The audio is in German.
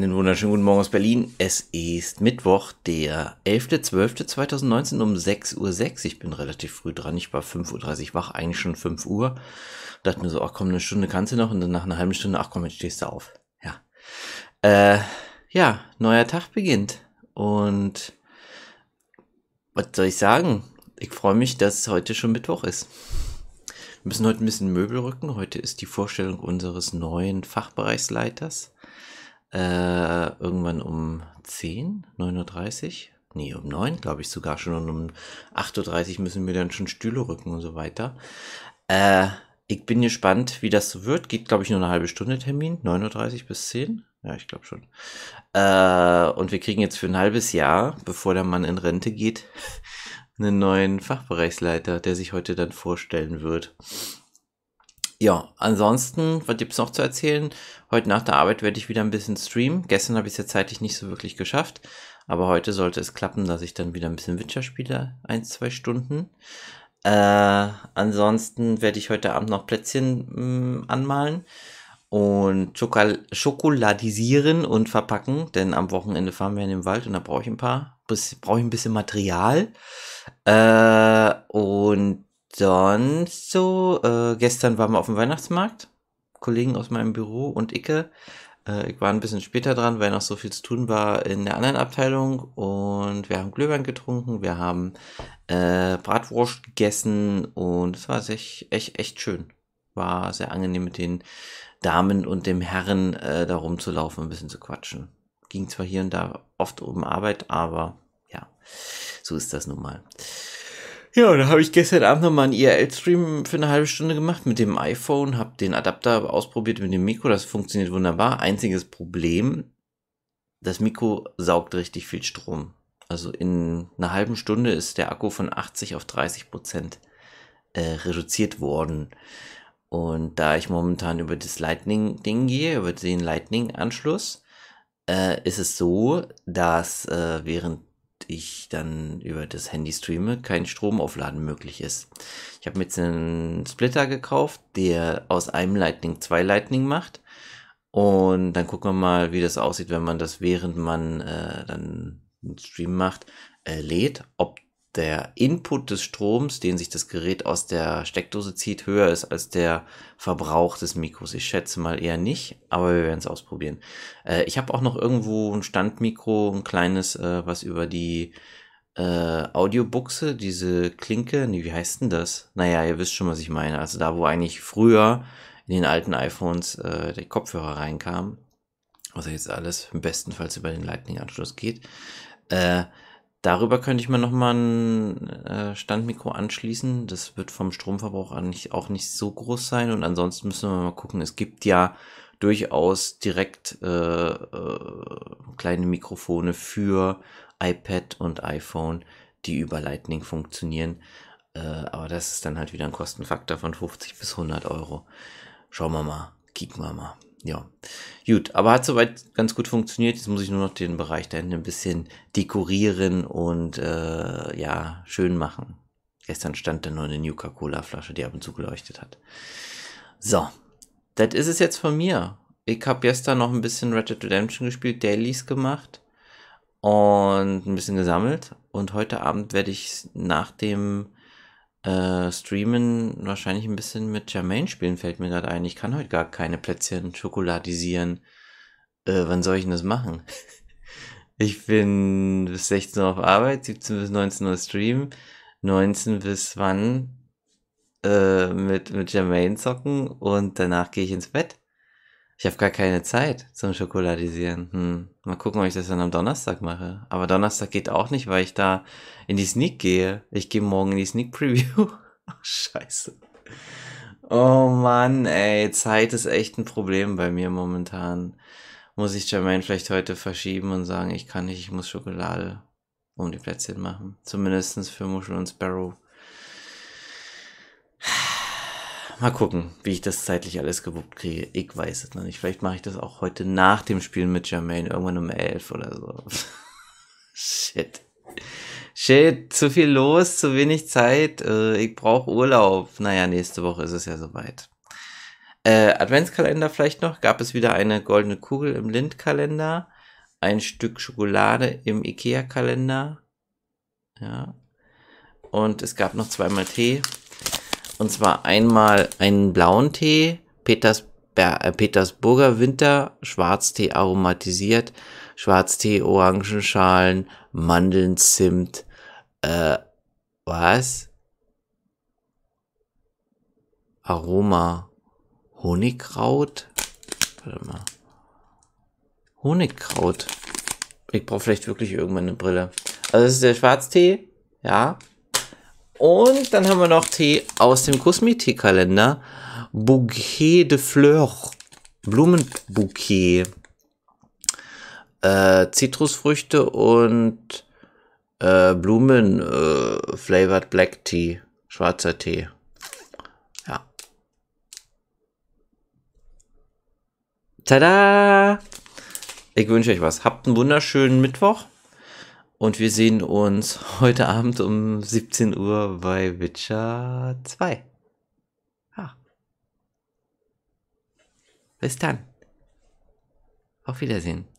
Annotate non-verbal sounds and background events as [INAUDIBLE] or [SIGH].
Einen wunderschönen guten Morgen aus Berlin. Es ist Mittwoch, der 11.12.2019 um 6.06 Uhr. Ich bin relativ früh dran. Ich war 5.30 Uhr wach, eigentlich schon 5 Uhr. Dachte mir so, ach komm, eine Stunde kannst du noch. Und dann nach einer halben Stunde, ach komm, jetzt stehst du auf. Ja. Äh, ja, neuer Tag beginnt. Und was soll ich sagen? Ich freue mich, dass heute schon Mittwoch ist. Wir müssen heute ein bisschen Möbel rücken. Heute ist die Vorstellung unseres neuen Fachbereichsleiters äh, irgendwann um 10, 9.30 Uhr. Nee, um 9, glaube ich sogar schon. Und um 8.30 Uhr müssen wir dann schon Stühle rücken und so weiter. Äh, ich bin gespannt, wie das so wird. Geht, glaube ich, nur eine halbe Stunde Termin. 9.30 Uhr bis 10. Ja, ich glaube schon. Äh, und wir kriegen jetzt für ein halbes Jahr, bevor der Mann in Rente geht, [LAUGHS] einen neuen Fachbereichsleiter, der sich heute dann vorstellen wird. Ja, ansonsten, was gibt's noch zu erzählen? Heute nach der Arbeit werde ich wieder ein bisschen streamen. Gestern habe ich es ja zeitlich nicht so wirklich geschafft. Aber heute sollte es klappen, dass ich dann wieder ein bisschen Witcher spiele. Eins, zwei Stunden. Äh, ansonsten werde ich heute Abend noch Plätzchen mh, hm, anmalen und Schokal schokoladisieren und verpacken, denn am Wochenende fahren wir in den Wald und da brauche ich ein paar, brauche ich ein bisschen Material. Äh, und sonst so? Äh, gestern waren wir auf dem Weihnachtsmarkt. Kollegen aus meinem Büro und Icke. Äh, ich war ein bisschen später dran, weil noch so viel zu tun war in der anderen Abteilung. Und wir haben Glühwein getrunken, wir haben äh, Bratwurst gegessen und es war echt, echt, echt schön. War sehr angenehm mit den Damen und dem Herren äh, da rumzulaufen, ein bisschen zu quatschen. Ging zwar hier und da oft um Arbeit, aber ja, so ist das nun mal. Ja, da habe ich gestern Abend nochmal einen IRL-Stream für eine halbe Stunde gemacht mit dem iPhone, habe den Adapter ausprobiert mit dem Mikro, das funktioniert wunderbar. Einziges Problem, das Mikro saugt richtig viel Strom. Also in einer halben Stunde ist der Akku von 80 auf 30 Prozent äh, reduziert worden. Und da ich momentan über das Lightning-Ding gehe, über den Lightning-Anschluss, äh, ist es so, dass äh, während ich dann über das Handy streame, kein Stromaufladen möglich ist. Ich habe mir jetzt einen Splitter gekauft, der aus einem Lightning zwei Lightning macht. Und dann gucken wir mal, wie das aussieht, wenn man das, während man äh, dann einen Stream macht, äh, lädt, ob der Input des Stroms, den sich das Gerät aus der Steckdose zieht, höher ist als der Verbrauch des Mikros. Ich schätze mal eher nicht, aber wir werden es ausprobieren. Äh, ich habe auch noch irgendwo ein Standmikro, ein kleines, äh, was über die äh, Audiobuchse, diese Klinke, nee, wie heißt denn das? Naja, ihr wisst schon, was ich meine. Also da, wo eigentlich früher in den alten iPhones äh, der Kopfhörer reinkam, was jetzt alles im besten Fall über den Lightning-Anschluss geht. Äh, Darüber könnte ich mir nochmal ein äh, Standmikro anschließen. Das wird vom Stromverbrauch an nicht, auch nicht so groß sein. Und ansonsten müssen wir mal gucken. Es gibt ja durchaus direkt äh, äh, kleine Mikrofone für iPad und iPhone, die über Lightning funktionieren. Äh, aber das ist dann halt wieder ein Kostenfaktor von 50 bis 100 Euro. Schauen wir mal. Kicken wir mal ja. Gut, aber hat soweit ganz gut funktioniert. Jetzt muss ich nur noch den Bereich da hinten ein bisschen dekorieren und äh, ja, schön machen. Gestern stand da nur eine New cola flasche die ab und zu geleuchtet hat. So, das ist es jetzt von mir. Ich habe gestern noch ein bisschen Red Dead Redemption gespielt, Dailies gemacht und ein bisschen gesammelt. Und heute Abend werde ich nach dem äh, streamen, wahrscheinlich ein bisschen mit Jermaine spielen, fällt mir gerade ein. Ich kann heute gar keine Plätzchen schokoladisieren. Äh, wann soll ich denn das machen? [LAUGHS] ich bin bis 16 Uhr auf Arbeit, 17 bis 19 Uhr streamen, 19 bis wann äh, mit, mit Jermaine zocken und danach gehe ich ins Bett. Ich habe gar keine Zeit zum Schokoladisieren. Hm. Mal gucken, ob ich das dann am Donnerstag mache. Aber Donnerstag geht auch nicht, weil ich da in die Sneak gehe. Ich gehe morgen in die Sneak Preview. [LAUGHS] Ach, scheiße. Oh Mann, ey, Zeit ist echt ein Problem bei mir momentan. Muss ich Jermaine vielleicht heute verschieben und sagen, ich kann nicht, ich muss Schokolade um die Plätzchen machen. Zumindestens für Muschel und Sparrow. mal gucken, wie ich das zeitlich alles gewuppt kriege. Ich weiß es noch nicht. Vielleicht mache ich das auch heute nach dem Spiel mit Jermaine, irgendwann um elf oder so. [LAUGHS] Shit. Shit, zu viel los, zu wenig Zeit. Äh, ich brauche Urlaub. Naja, nächste Woche ist es ja soweit. Äh, Adventskalender vielleicht noch. Gab es wieder eine goldene Kugel im Lind-Kalender. Ein Stück Schokolade im Ikea-Kalender. Ja. Und es gab noch zweimal Tee. Und zwar einmal einen blauen Tee, Peters, äh, Petersburger Winter, Schwarztee aromatisiert, Schwarztee, Orangenschalen, Mandeln, Zimt, äh, was? Aroma, Honigkraut? Warte mal. Honigkraut. Ich brauche vielleicht wirklich irgendwann eine Brille. Also das ist der Schwarztee, ja, und dann haben wir noch Tee aus dem Kosmetikkalender. Bouquet de Fleurs. Blumenbouquet. Äh, Zitrusfrüchte und äh, Blumen äh, flavored Black Tea. Schwarzer Tee. Ja. Tada! Ich wünsche euch was. Habt einen wunderschönen Mittwoch. Und wir sehen uns heute Abend um 17 Uhr bei Witcher 2. Ah. Bis dann. Auf Wiedersehen.